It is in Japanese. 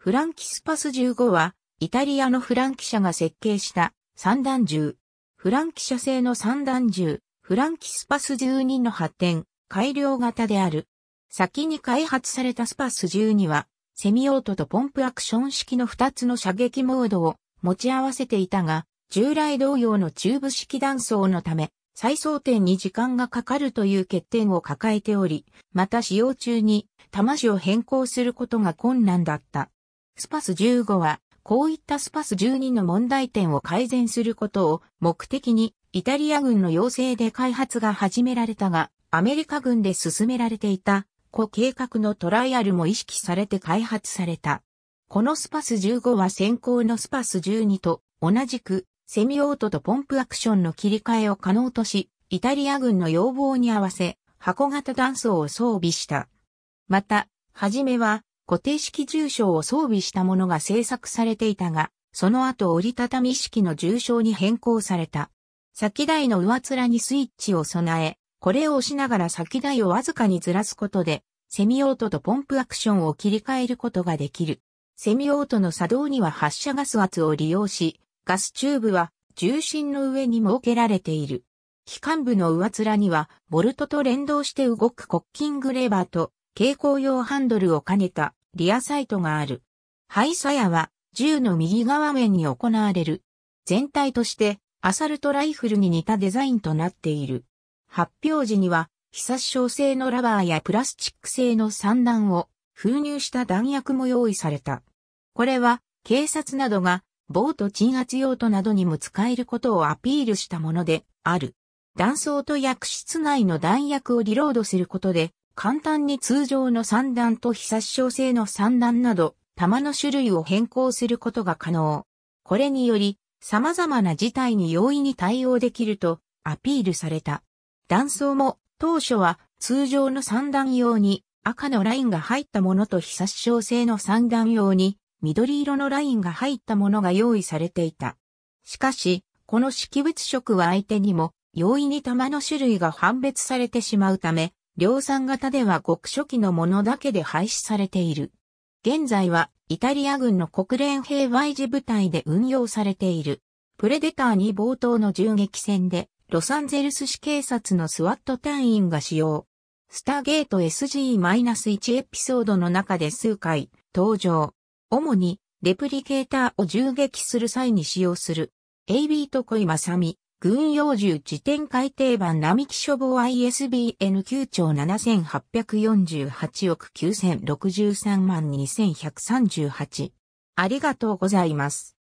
フランキスパス15は、イタリアのフランキ社が設計した三段銃。フランキ社製の三段銃、フランキスパス12の発展、改良型である。先に開発されたスパス12は、セミオートとポンプアクション式の2つの射撃モードを持ち合わせていたが、従来同様のチューブ式弾層のため、再装填に時間がかかるという欠点を抱えており、また使用中に、弾子を変更することが困難だった。スパス15は、こういったスパス12の問題点を改善することを目的に、イタリア軍の要請で開発が始められたが、アメリカ軍で進められていた、個計画のトライアルも意識されて開発された。このスパス15は先行のスパス12と同じくセミオートとポンプアクションの切り替えを可能とし、イタリア軍の要望に合わせ箱型断層を装備した。また、はじめは固定式重症を装備したものが製作されていたが、その後折りたたみ式の重症に変更された。先台の上面にスイッチを備え、これを押しながら先台をわずかにずらすことで、セミオートとポンプアクションを切り替えることができる。セミオートの作動には発射ガス圧を利用し、ガスチューブは重心の上に設けられている。機関部の上面には、ボルトと連動して動くコッキングレバーと、蛍光用ハンドルを兼ねたリアサイトがある。灰鞘屋は銃の右側面に行われる。全体としてアサルトライフルに似たデザインとなっている。発表時には非殺傷性のラバーやプラスチック製の散弾を封入した弾薬も用意された。これは警察などがボート鎮圧用途などにも使えることをアピールしたものである。弾倉と薬室内の弾薬をリロードすることで簡単に通常の三段と非殺傷性の三段など、弾の種類を変更することが可能。これにより、様々な事態に容易に対応できるとアピールされた。弾層も当初は通常の三段用に赤のラインが入ったものと非殺傷性の三段用に緑色のラインが入ったものが用意されていた。しかし、この識別色は相手にも容易に弾の種類が判別されてしまうため、量産型では極初期のものだけで廃止されている。現在はイタリア軍の国連兵 Y 字部隊で運用されている。プレデターに冒頭の銃撃戦でロサンゼルス市警察のスワット隊員が使用。スターゲート SG-1 エピソードの中で数回登場。主にレプリケーターを銃撃する際に使用する。AB と小井正美、軍用銃自転改定版並木処方 ISBN 9兆7848億9063万2138。ありがとうございます。